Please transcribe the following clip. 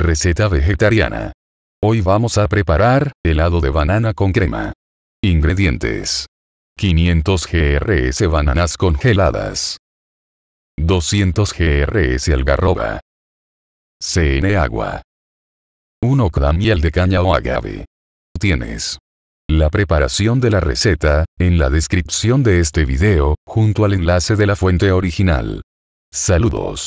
Receta vegetariana. Hoy vamos a preparar helado de banana con crema. Ingredientes. 500 GRS bananas congeladas. 200 GRS algarroba. CN agua. 1 y miel de caña o agave. Tienes. La preparación de la receta, en la descripción de este video, junto al enlace de la fuente original. Saludos.